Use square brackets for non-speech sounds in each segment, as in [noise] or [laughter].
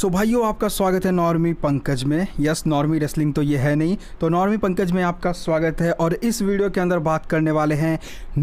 सो so भाइयों आपका स्वागत है नॉर्मी पंकज में यस नॉर्मी रेसलिंग तो ये है नहीं तो नॉर्मी पंकज में आपका स्वागत है और इस वीडियो के अंदर बात करने वाले हैं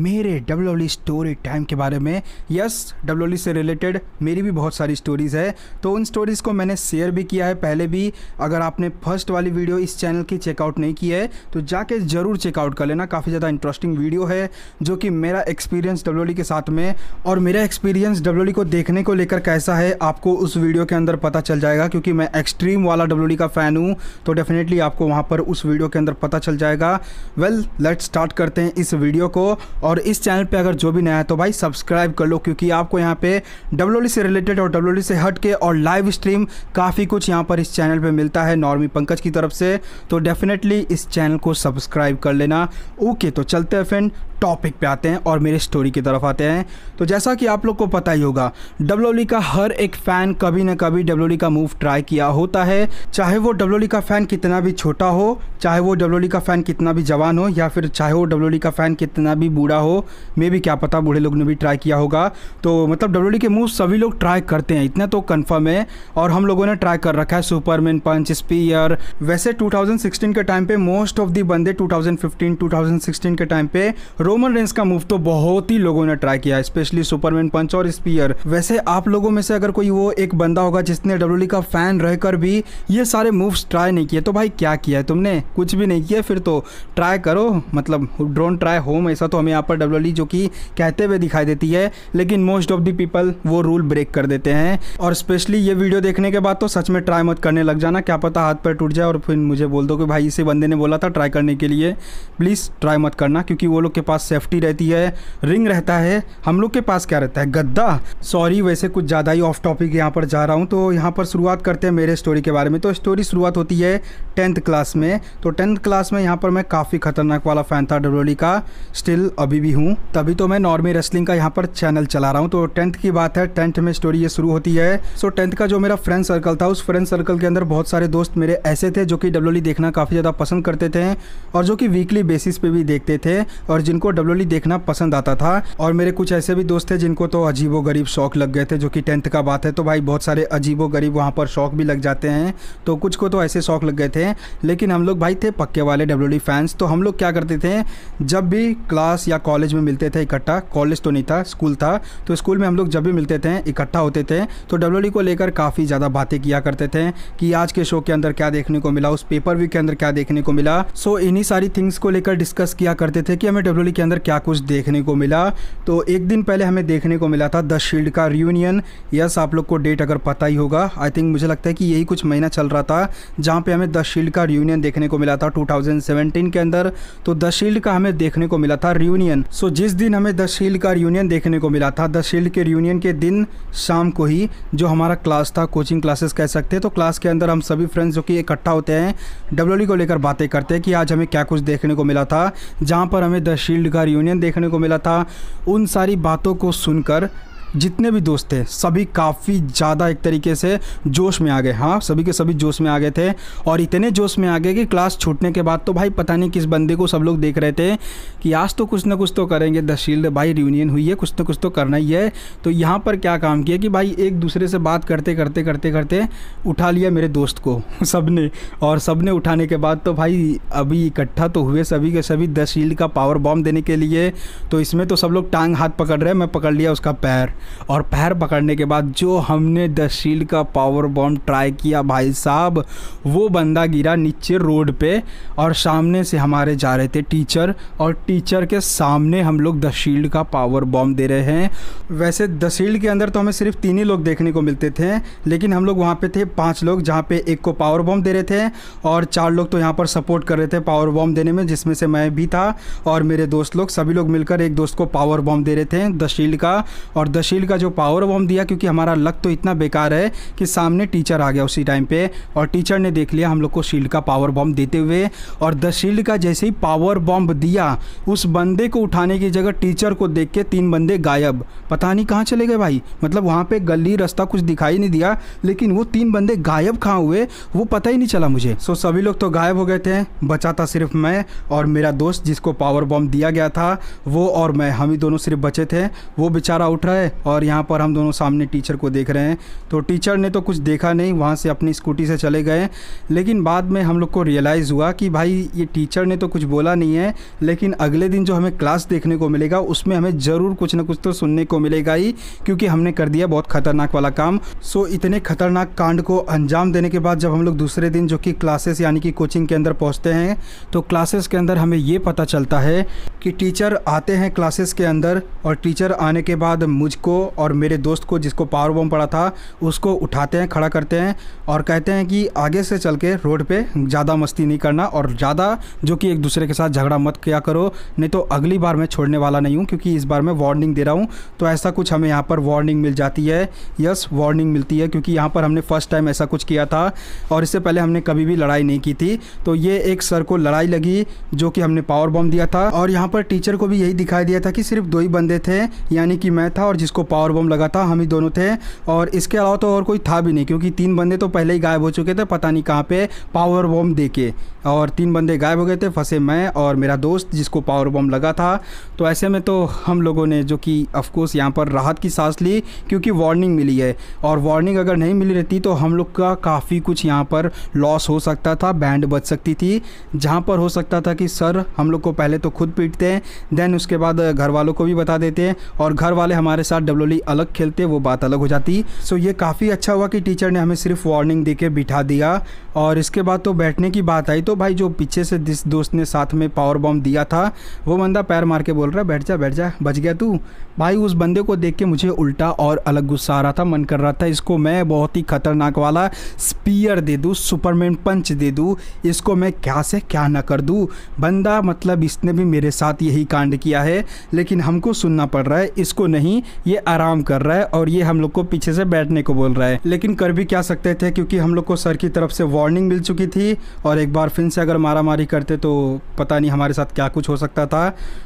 मेरे डब्ल्यू स्टोरी टाइम के बारे में यस डब्ल्यू e से रिलेटेड मेरी भी बहुत सारी स्टोरीज़ है तो उन स्टोरीज़ को मैंने शेयर भी किया है पहले भी अगर आपने फर्स्ट वाली वीडियो इस चैनल की चेकआउट नहीं की है तो जाके ज़रूर चेकआउट कर लेना काफ़ी ज़्यादा इंटरेस्टिंग वीडियो है जो कि मेरा एक्सपीरियंस डब्ल्यू e के साथ में और मेरा एक्सपीरियंस डब्ल्यू e को देखने को लेकर कैसा है आपको उस वीडियो के अंदर पता चल जाएगा क्योंकि मैं एक्सट्रीम वाला डब्ल्यू का फ़ैन हूँ तो डेफिनेटली आपको वहाँ पर उस वीडियो के अंदर पता चल जाएगा वेल लेट स्टार्ट करते हैं इस वीडियो को और इस चैनल पर अगर जो भी नया है तो भाई सब्सक्राइब कर लो क्योंकि आपको यहाँ पे डब्ल्यू से रिलेटेड और डब्ल्यू से हट के और लाइव स्ट्रीम काफ़ी कुछ यहाँ पर इस चैनल पर मिलता है नॉर्मी पंकज की तरफ से तो डेफिनेटली इस चैनल को सब्सक्राइब कर लेना ओके तो चलते हैं फ्रेंड टॉपिक पे आते हैं और मेरे स्टोरी की तरफ आते हैं तो जैसा कि आप लोग को पता ही होगा डब्ल्यू का हर एक फ़ैन कभी ना कभी डब्ल्यू डब्ल्यू e का मूव ट्राई किया होता है चाहे वो डब्ल्यू e का फ़ैन कितना भी छोटा हो चाहे वो डब्ल्यू e का फ़ैन कितना भी जवान हो या फिर चाहे वो डब्ल्यू का फ़ैन कितना भी बूढ़ा हो मे भी क्या पता बूढ़े लोग ने भी ट्राई किया होगा तो मतलब डब्ल्यू के मूव सभी लोग ट्राई करते हैं इतना तो कन्फर्म है और हम लोगों ने ट्राई कर रखा है सुपरमैन पंच स्पीयर वैसे टू के टाइम पे मोस्ट ऑफ दी बंदे टू थाउजेंड के टाइम पे रोमन रेंस का मूव तो बहुत ही लोगों ने ट्राई किया स्पेशली सुपरमैन पंच और स्पीयर वैसे आप लोगों में से अगर कोई वो एक बंदा होगा जिसने डब्ल्यू का फैन रहकर भी ये सारे मूव्स ट्राई नहीं किए तो भाई क्या किया है तुमने कुछ भी नहीं किया फिर तो ट्राई करो मतलब ड्रोन ट्राई होम ऐसा तो हमें यहाँ पर डब्ल्यू जो कि कहते हुए दिखाई देती है लेकिन मोस्ट ऑफ द पीपल वो रूल ब्रेक कर देते हैं और स्पेशली ये वीडियो देखने के बाद तो सच में ट्राई मत करने लग जाना क्या पता हाथ पर टूट जाए और फिर मुझे बोल दो कि भाई इसी बंदे ने बोला था ट्राई करने के लिए प्लीज़ ट्राई मत करना क्योंकि वो लोग के पास सेफ्टी रहती है रिंग रहता है हम लोग के पास क्या रहता है गद्दा सॉरी वैसे कुछ ज़्यादा ही ऑफ टॉपिक यहाँ पर जा रहा हूँ तो यहाँ पर शुरुआत करते हैं मेरे स्टोरी के बारे में तो स्टोरी शुरुआत होती है टेंथ क्लास में तो टेंथ क्लास में यहाँ पर मैं काफ़ी खतरनाक वाला फ़ैन था डब्ल्यू का स्टिल अभी भी हूँ तभी तो मैं नॉर्मी रेसलिंग का यहाँ पर चैनल चला रहा हूँ तो टेंथ की बात है टेंथ में स्टोरी ये शुरू होती है सो टेंथ का जो मेरा फ्रेंड सर्कल था उस फ्रेंड सर्कल के अंदर बहुत सारे दोस्त मेरे ऐसे थे जो कि डब्ल्यू देखना काफ़ी ज़्यादा पसंद करते थे और जो कि वीकली बेसिस पे भी देखते थे और जिनको डब्ल्यू देखना पसंद आता था और मेरे कुछ ऐसे भी दोस्त थे जिनको तो अजीबो गरीब शौक लग गए थे जो कि टेंथ का बात है तो भाई बहुत सारे अजीबो गरीब करीब वहाँ पर शौक भी लग जाते हैं तो कुछ को तो ऐसे शौक लग गए थे लेकिन हम लोग भाई थे पक्के वाले डब्ल्यू फैंस तो हम लोग क्या करते थे जब भी क्लास या कॉलेज में मिलते थे इकट्ठा कॉलेज तो नहीं था स्कूल था तो स्कूल में हम लोग जब भी मिलते थे इकट्ठा होते थे तो डब्ल्यू को लेकर काफ़ी ज़्यादा बातें किया करते थे कि आज के शो के अंदर क्या देखने को मिला उस पेपर व्यू के अंदर क्या देखने को मिला सो इन्हीं सारी थिंग्स को लेकर डिस्कस किया करते थे कि हमें डब्ल्यू के अंदर क्या कुछ देखने को मिला तो एक दिन पहले हमें देखने को मिला था द शील्ड का रियूनियन यस आप लोग को डेट अगर पता ही होगा था आई थिंक मुझे लगता है कि यही कुछ महीना चल रहा था जहाँ पे हमें द शील्ड का रियूनियन देखने को मिला था 2017 के अंदर तो द शील्ड का हमें देखने को मिला था रियूनियन सो so, जिस दिन हमें द शील्ड का रियूनियन देखने को मिला था द शील्ड के रियूनियन के दिन शाम को ही जो हमारा क्लास था कोचिंग क्लासेस कह सकते हैं तो क्लास के अंदर हम सभी फ्रेंड्स जो कि इकट्ठा होते हैं डब्ल्यू e को लेकर बातें करते हैं कि आज हमें क्या कुछ देखने को मिला था जहाँ पर हमें द शील्ड का रियूनियन देखने को मिला था उन सारी बातों को सुनकर जितने भी दोस्त थे सभी काफ़ी ज़्यादा एक तरीके से जोश में आ गए हाँ सभी के सभी जोश में आ गए थे और इतने जोश में आ गए कि क्लास छूटने के बाद तो भाई पता नहीं किस बंदे को सब लोग देख रहे थे कि आज तो कुछ ना कुछ तो करेंगे द भाई रियूनियन हुई है कुछ ना कुछ तो करना ही है तो यहाँ पर क्या काम किया कि भाई एक दूसरे से बात करते करते करते करते उठा लिया मेरे दोस्त को [laughs] सब ने और सब ने उठाने के बाद तो भाई अभी इकट्ठा तो हुए सभी के सभी द का पावर बॉम्ब देने के लिए तो इसमें तो सब लोग टांग हाथ पकड़ रहे हैं मैं पकड़ लिया उसका पैर और पैर पकड़ने के बाद जो हमने द शील्ड का पावर बॉम्ब ट्राई किया भाई साहब वो बंदा गिरा नीचे रोड पे और सामने से हमारे जा रहे थे टीचर और टीचर के सामने हम लोग द शील्ड का पावर बॉम्ब दे रहे हैं वैसे द शील्ड के अंदर तो हमें सिर्फ तीन ही लोग देखने को मिलते थे लेकिन हम लोग वहाँ पर थे पांच लोग जहाँ पर एक को पावर बॉम्ब दे रहे थे और चार लोग तो यहाँ पर सपोर्ट कर रहे थे पावर बॉम्ब देने में जिसमें से मैं भी था और मेरे दोस्त लोग सभी लोग मिलकर एक दोस्त को पावर बॉम्ब दे रहे थे द शील्ड का और द शील्ड शील्ड का जो पावर वो हम दिया क्योंकि हमारा लक तो इतना बेकार है कि सामने टीचर आ गया उसी टाइम पे और टीचर ने देख लिया हम लोग को शील्ड का पावर बॉम्ब देते हुए और द शील्ड का जैसे ही पावर बॉम्ब दिया उस बंदे को उठाने की जगह टीचर को देख के तीन बंदे गायब पता नहीं कहाँ चले गए भाई मतलब वहाँ पर गली रास्ता कुछ दिखाई नहीं दिया लेकिन वो तीन बंदे गायब कहाँ हुए वो पता ही नहीं चला मुझे सो सभी लोग तो गायब हो गए थे बचा था सिर्फ मैं और मेरा दोस्त जिसको पावर बॉम्ब दिया गया था वो और मैं हम ही दोनों सिर्फ बचे थे वो बेचारा उठ रहा है और यहाँ पर हम दोनों सामने टीचर को देख रहे हैं तो टीचर ने तो कुछ देखा नहीं वहाँ से अपनी स्कूटी से चले गए लेकिन बाद में हम लोग को रियलाइज़ हुआ कि भाई ये टीचर ने तो कुछ बोला नहीं है लेकिन अगले दिन जो हमें क्लास देखने को मिलेगा उसमें हमें ज़रूर कुछ ना कुछ तो सुनने को मिलेगा ही क्योंकि हमने कर दिया बहुत ख़तरनाक वाला काम सो इतने ख़तरनाक कांड को अंजाम देने के बाद जब हम लोग दूसरे दिन जो कि क्लासेस यानी कि कोचिंग के अंदर पहुँचते हैं तो क्लासेस के अंदर हमें ये पता चलता है कि टीचर आते हैं क्लासेस के अंदर और टीचर आने के बाद मुझ को और मेरे दोस्त को जिसको पावर बम पड़ा था उसको उठाते हैं खड़ा करते हैं और कहते हैं कि आगे से चल के रोड पे ज़्यादा मस्ती नहीं करना और ज़्यादा जो कि एक दूसरे के साथ झगड़ा मत किया करो नहीं तो अगली बार मैं छोड़ने वाला नहीं हूँ क्योंकि इस बार मैं वार्निंग दे रहा हूँ तो ऐसा कुछ हमें यहाँ पर वार्निंग मिल जाती है यस वार्निंग मिलती है क्योंकि यहाँ पर हमने फर्स्ट टाइम ऐसा कुछ किया था और इससे पहले हमने कभी भी लड़ाई नहीं की थी तो ये एक सर को लड़ाई लगी जो कि हमने पावर बम दिया था और यहाँ पर टीचर को भी यही दिखाई दिया था कि सिर्फ दो ही बंदे थे यानी कि मैं था और जिसको उसको पावर बम लगा था हम ही दोनों थे और इसके अलावा तो और कोई था भी नहीं क्योंकि तीन बंदे तो पहले ही गायब हो चुके थे पता नहीं कहाँ पर पावर बम दे के और तीन बंदे गायब हो गए थे फंसे मैं और मेरा दोस्त जिसको पावर बम लगा था तो ऐसे में तो हम लोगों ने जो कि ऑफकोर्स यहाँ पर राहत की सांस ली क्योंकि वार्निंग मिली है और वार्निंग अगर नहीं मिली रहती तो हम लोग का काफ़ी कुछ यहाँ पर लॉस हो सकता था बैंड बच सकती थी जहाँ पर हो सकता था कि सर हम लोग को पहले तो खुद पीटते हैं देन उसके बाद घर वालों को भी बता देते हैं और घर वाले हमारे साथ डब्लोली e अलग खेलते वो बात अलग हो जाती सो ये काफ़ी अच्छा हुआ कि टीचर ने हमें सिर्फ वार्निंग दे के बिठा दिया और इसके बाद तो बैठने की बात आई तो भाई जो पीछे से जिस दोस्त ने साथ में पावर बॉम्ब दिया था वो बंदा पैर मार के बोल रहा है बैठ जा बैठ जा बच गया तू भाई उस बंदे को देख के मुझे उल्टा और अलग गुस्सा आ रहा था मन कर रहा था इसको मैं बहुत ही खतरनाक वाला स्पीयर दे दूँ सुपरमैन पंच दे दूँ इसको मैं क्या से क्या ना कर दूँ बंदा मतलब इसने भी मेरे साथ यही कांड किया है लेकिन हमको सुनना पड़ रहा है इसको नहीं ये ये आराम कर रहा है और ये हम लोग को पीछे से बैठने को बोल रहा है लेकिन कर भी क्या सकते थे क्योंकि हम लोग को सर की तरफ से वार्निंग मिल चुकी थी और एक बार फिर से अगर मारा मारी करते तो पता नहीं हमारे साथ क्या कुछ हो सकता था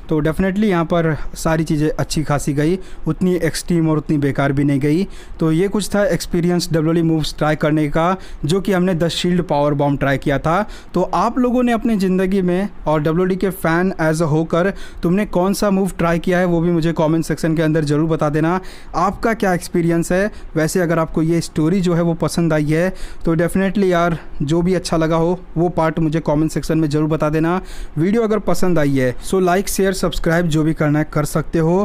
तो डेफिनेटली यहाँ पर सारी चीज़ें अच्छी खासी गई उतनी एक्सट्रीम और उतनी बेकार भी नहीं गई तो ये कुछ था एक्सपीरियंस डी मूव्स ट्राई करने का जो कि हमने the shield power bomb try किया था तो आप लोगों ने अपनी ज़िंदगी में और डब्ल्यू e के फ़ैन एज अ होकर तुमने कौन सा मूव ट्राई किया है वो भी मुझे कॉमेंट सेक्शन के अंदर ज़रूर बता दे देना आपका क्या एक्सपीरियंस है वैसे अगर आपको ये स्टोरी जो है वो पसंद आई है तो डेफ़िनेटली यार जो भी अच्छा लगा हो वो पार्ट मुझे कॉमेंट सेक्शन में ज़रूर बता देना वीडियो अगर पसंद आई है सो लाइक शेयर सब्सक्राइब जो भी करना है कर सकते हो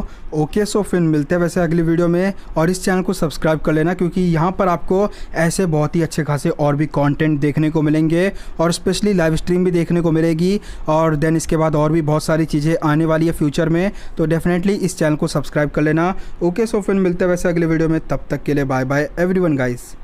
ओके सो फिर मिलते हैं वैसे अगली वीडियो में और इस चैनल को सब्सक्राइब कर लेना क्योंकि यहाँ पर आपको ऐसे बहुत ही अच्छे खासे और भी कॉन्टेंट देखने को मिलेंगे और स्पेशली लाइव स्ट्रीम भी देखने को मिलेगी और देन इसके बाद और भी बहुत सारी चीज़ें आने वाली है फ्यूचर में तो डेफिनेटली इस चैनल को सब्सक्राइब कर लेना ओके सो फिर मिलते हैं वैसे अगले वीडियो में तब तक के लिए बाय बाय एवरीवन गाइस